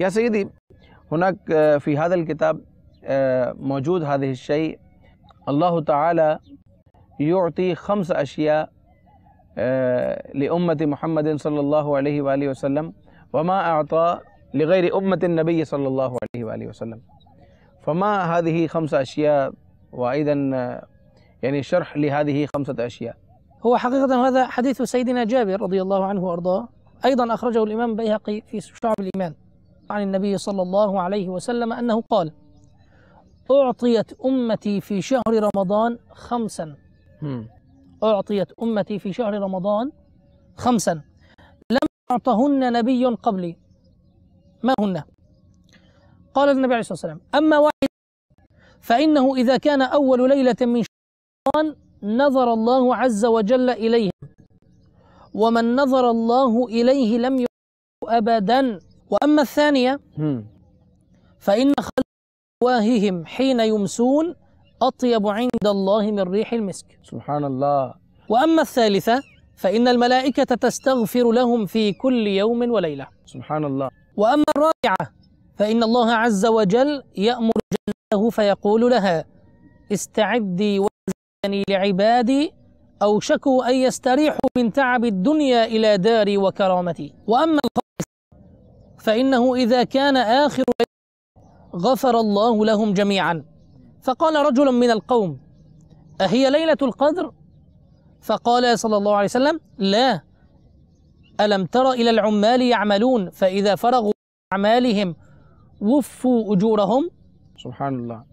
يا سيدي هناك آه، في هذا الكتاب آه، موجود هذه الشيء الله تعالى يعطي خمس أشياء آه، لأمة محمد صلى الله عليه وآله وسلم وما أعطى لغير أمة النبي صلى الله عليه وآله وسلم فما هذه خمس أشياء وأيضا يعني شرح لهذه خمسة أشياء هو حقيقة هذا حديث سيدنا جابر رضي الله عنه وأرضاه أيضا أخرجه الإمام بيهقي في شعب الإيمان عن النبي صلى الله عليه وسلم أنه قال أعطيت أمتي في شهر رمضان خمسا أعطيت أمتي في شهر رمضان خمسا لم أعطهن نبي قبلي ما هن قال النبي عليه الصلاة والسلام أما واحد فإنه إذا كان أول ليلة من شهر نظر الله عز وجل إليه ومن نظر الله إليه لم يعطه أبدا وأما الثانية فإن خلق أفواههم حين يمسون أطيب عند الله من ريح المسك سبحان الله وأما الثالثة فإن الملائكة تستغفر لهم في كل يوم وليلة سبحان الله وأما الرابعة فإن الله عز وجل يأمر جنته فيقول لها استعدي وزني لعبادي أوشكوا أن يستريحوا من تعب الدنيا إلى داري وكرامتي وأما فإنه إذا كان آخر غفر الله لهم جميعا فقال رجل من القوم أهي ليلة القدر فقال صلى الله عليه وسلم لا ألم تر إلى العمال يعملون فإذا فرغوا أعمالهم وفوا أجورهم سبحان الله